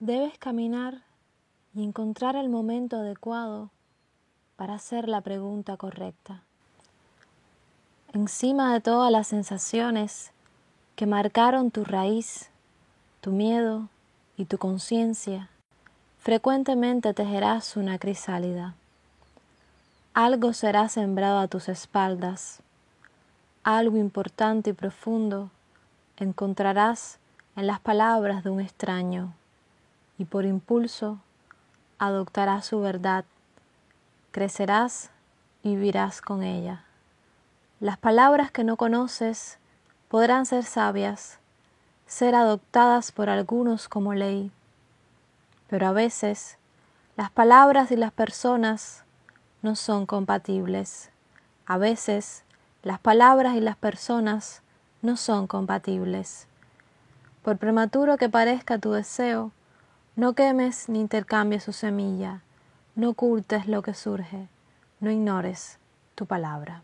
Debes caminar y encontrar el momento adecuado para hacer la pregunta correcta. Encima de todas las sensaciones que marcaron tu raíz, tu miedo y tu conciencia, frecuentemente tejerás una crisálida. Algo será sembrado a tus espaldas, algo importante y profundo encontrarás en las palabras de un extraño y por impulso adoptarás su verdad, crecerás y vivirás con ella. Las palabras que no conoces podrán ser sabias, ser adoptadas por algunos como ley, pero a veces las palabras y las personas no son compatibles. A veces las palabras y las personas no son compatibles. Por prematuro que parezca tu deseo, no quemes ni intercambies su semilla, no ocultes lo que surge, no ignores tu palabra.